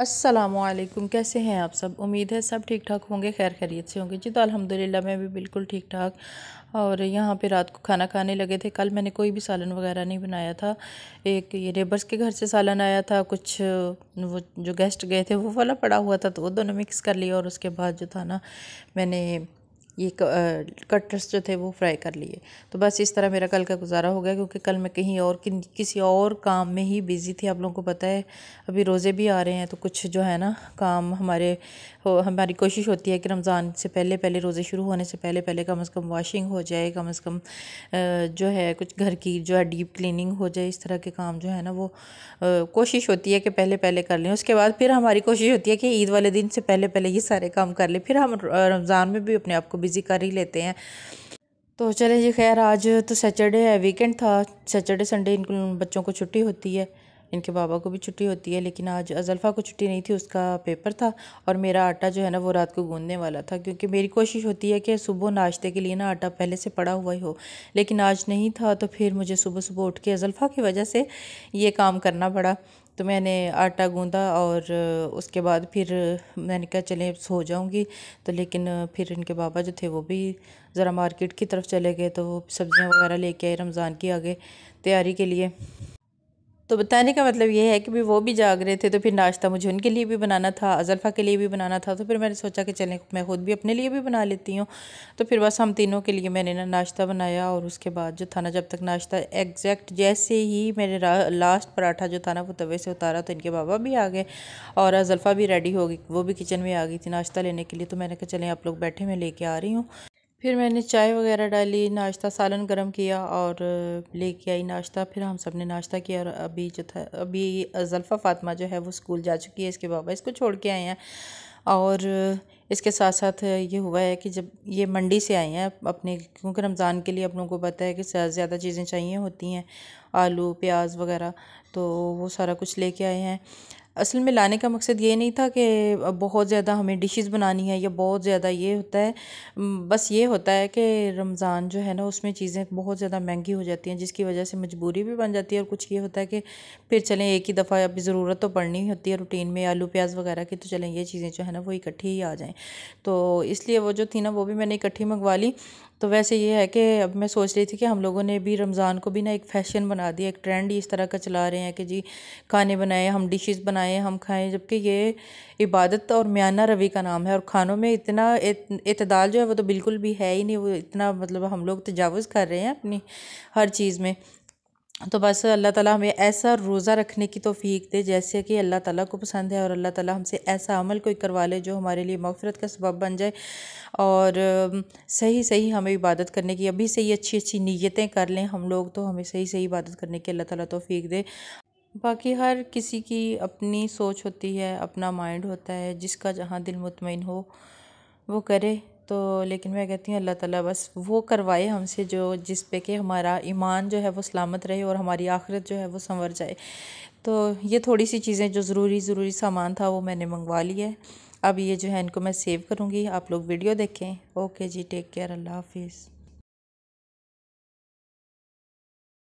असलकुम कैसे हैं आप सब उम्मीद है सब ठीक ठाक होंगे खैर खैरियत से होंगे जी तो अल्हम्दुलिल्लाह मैं भी बिल्कुल ठीक ठाक और यहाँ पे रात को खाना खाने लगे थे कल मैंने कोई भी सालन वगैरह नहीं बनाया था एक ये नेबर्स के घर से सालन आया था कुछ वो जो गेस्ट गए थे वो वाला पड़ा हुआ था तो वो दोनों मिक्स कर लिया और उसके बाद जो था ना मैंने ये कटर्स जो थे वो फ्राई कर लिए तो बस इस तरह मेरा कल का गुजारा हो गया क्योंकि कल मैं कहीं और किन किसी और काम में ही बिज़ी थी आप लोगों को पता है अभी रोज़े भी आ रहे हैं तो कुछ जो है ना काम हमारे हमारी कोशिश होती है कि रमज़ान से पहले पहले रोज़े शुरू होने से पहले पहले कम अज़ कम वॉशिंग हो जाए कम अज़ कम जो है कुछ घर की जो है डीप क्लिनिंग हो जाए इस तरह के काम जो है ना वो कोशिश होती है कि पहले पहले कर लें उसके बाद फिर हमारी कोशिश होती है कि ईद वाले दिन से पहले पहले ये सारे काम कर लें फिर हम रमज़ान में भी अपने आप को बिज़ी कर ही लेते हैं तो चले जी खैर आज तो सैटरडे है वीकेंड था सैटरडे संडे इन बच्चों को छुट्टी होती है इनके बाबा को भी छुट्टी होती है लेकिन आज अजल्फ़ा को छुट्टी नहीं थी उसका पेपर था और मेरा आटा जो है ना वो रात को गूंदने वाला था क्योंकि मेरी कोशिश होती है कि सुबह नाश्ते के लिए ना आटा पहले से पड़ा हुआ ही हो लेकिन आज नहीं था तो फिर मुझे सुबह सुबह उठ के अजल्फ़ा की वजह से ये काम करना पड़ा तो मैंने आटा गूंदा और उसके बाद फिर मैंने कहा चलें सो जाऊंगी तो लेकिन फिर इनके बाबा जो थे वो भी ज़रा मार्केट की तरफ चले गए तो सब्ज़ियाँ वगैरह लेके आए रमज़ान की आगे तैयारी के लिए तो बताने का मतलब ये है कि भी वो भी जाग रहे थे तो फिर नाश्ता मुझे उनके लिए भी बनाना था अजलफा के लिए भी बनाना था तो फिर मैंने सोचा कि चलें मैं ख़ुद भी अपने लिए भी बना लेती हूँ तो फिर बस हम तीनों के लिए मैंने ना नाश्ता बनाया और उसके बाद जो था ना जब तक नाश्ता एग्जैक्ट जैसे ही मैंने लास्ट पराठा जो था ना वो तवे से उतारा तो इनके बाबा भी आ गए और अजलफा भी रेडी हो गई वो भी किचन में आ गई थी नाश्ता लेने के लिए तो मैंने कहा चलें आप लोग बैठे मैं लेके आ रही हूँ फिर मैंने चाय वगैरह डाली नाश्ता सालन गरम किया और लेके आई नाश्ता फिर हम सब ने नाश्ता किया और अभी जो था अभी जल्फ़ा फातमा जो है वो स्कूल जा चुकी है इसके बाबा इसको छोड़ के आए हैं और इसके साथ साथ ये हुआ है कि जब ये मंडी से आए हैं अपने क्योंकि रमज़ान के लिए अपनों को पता है कि ज़्यादा चीज़ें चाहिए होती हैं आलू प्याज वगैरह तो वो सारा कुछ लेके आए हैं असल में लाने का मकसद ये नहीं था कि बहुत ज़्यादा हमें डिशेस बनानी है या बहुत ज़्यादा ये होता है बस ये होता है कि रमज़ान जो है ना उसमें चीज़ें बहुत ज़्यादा महंगी हो जाती हैं जिसकी वजह से मजबूरी भी बन जाती है और कुछ ये होता है कि फिर चलें एक ही दफ़ा अभी ज़रूरत तो पड़नी होती है रूटीन में आलू प्याज वगैरह की तो चलें ये चीज़ें जो है ना वो इकट्ठी ही आ जाएँ तो इसलिए वो जो थी ना वो भी मैंने इकट्ठी मंगवा ली तो वैसे ये है कि अब मैं सोच रही थी कि हम लोगों ने भी रमज़ान को भी ना एक फ़ैशन बना दिया एक ट्रेंड इस तरह का चला रहे हैं कि जी खाने बनाएं हम डिशेस बनाएं हम खाएं जबकि ये इबादत और म्याना रवि का नाम है और खानों में इतना इतदाल जो है वो तो बिल्कुल भी है ही नहीं वो इतना मतलब हम लोग तजावज़ कर रहे हैं अपनी हर चीज़ में तो बस अल्लाह ताला हमें ऐसा रोज़ा रखने की तोफ़ीक दे जैसे कि अल्लाह ताला को पसंद है और अल्लाह ताला हमसे ऐसा अमल कोई करवा ले जो हमारे लिए मफ़रत का सबब बन जाए और सही सही हमें इबादत करने की अभी से ही अच्छी अच्छी नीयतें कर लें हम लोग तो हमें सही सही इबादत करने की अल्लाह ताला तोफ़ीक दे बाकी हर किसी की अपनी सोच होती है अपना माइंड होता है जिसका जहाँ दिल मुतमिन हो वो करे तो लेकिन मैं कहती हूँ अल्लाह ताला बस वो करवाए हमसे जो जिस पे कि हमारा ईमान जो है वो सलामत रहे और हमारी आखिरत जो है वो संवर जाए तो ये थोड़ी सी चीज़ें जो ज़रूरी ज़रूरी सामान था वो मैंने मंगवा लिया है अब ये जो है इनको मैं सेव करूँगी आप लोग वीडियो देखें ओके जी टेक केयर अल्लाह हाफिज़